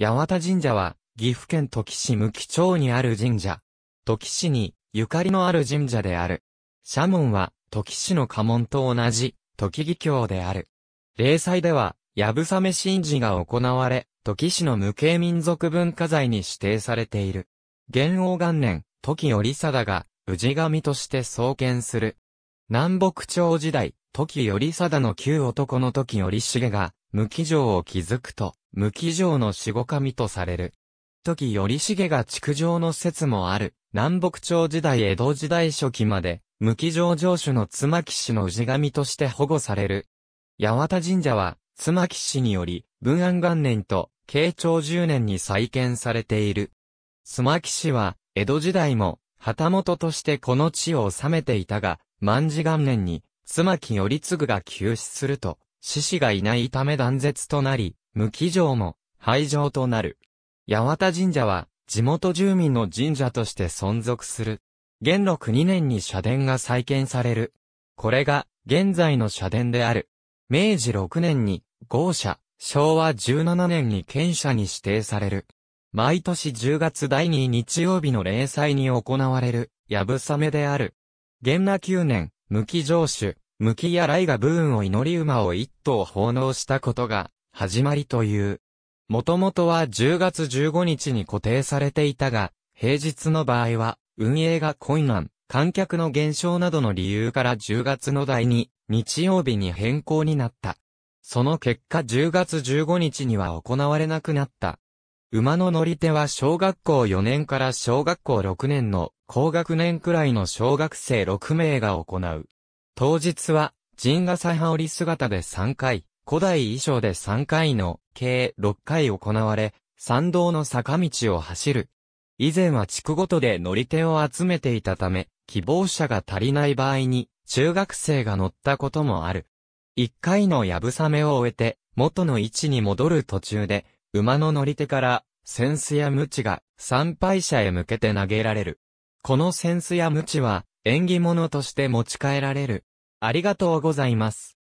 八幡神社は、岐阜県土岐市無木町にある神社。土岐市に、ゆかりのある神社である。社門は、土岐市の家門と同じ、土岐義教である。霊祭では、やぶさめ神事が行われ、土岐市の無形民族文化財に指定されている。元王元年、土岐頼貞が、氏神として創建する。南北朝時代、時頼貞の旧男の時頼重が、無期城を築くと、無機城の死後神とされる。時頼重が築城の説もある、南北朝時代江戸時代初期まで、無機城城主の妻騎士の氏神として保護される。八幡神社は、妻騎士により、文安元年と、慶長十年に再建されている。妻騎士は、江戸時代も、旗本としてこの地を治めていたが、万事元年に、妻木頼次が急死すると、死死がいないため断絶となり、無期城も廃城となる。八幡神社は地元住民の神社として存続する。元禄2年に社殿が再建される。これが現在の社殿である。明治6年に豪社、昭和17年に県社に指定される。毎年10月第2日曜日の例祭に行われる、やぶさめである。元那9年、無期城主、無期や来が武運を祈り馬を一頭奉納したことが始まりという。もともとは10月15日に固定されていたが、平日の場合は、運営が困難、観客の減少などの理由から10月の第2、日曜日に変更になった。その結果10月15日には行われなくなった。馬の乗り手は小学校4年から小学校6年の高学年くらいの小学生6名が行う。当日は、陣が再羽織姿で3回、古代衣装で3回の計6回行われ、参道の坂道を走る。以前は地区ごとで乗り手を集めていたため、希望者が足りない場合に、中学生が乗ったこともある。1回のやぶさめを終えて、元の位置に戻る途中で、馬の乗り手から、扇子や鞭が参拝者へ向けて投げられる。この扇子や鞭は、縁起物として持ち帰られる。ありがとうございます。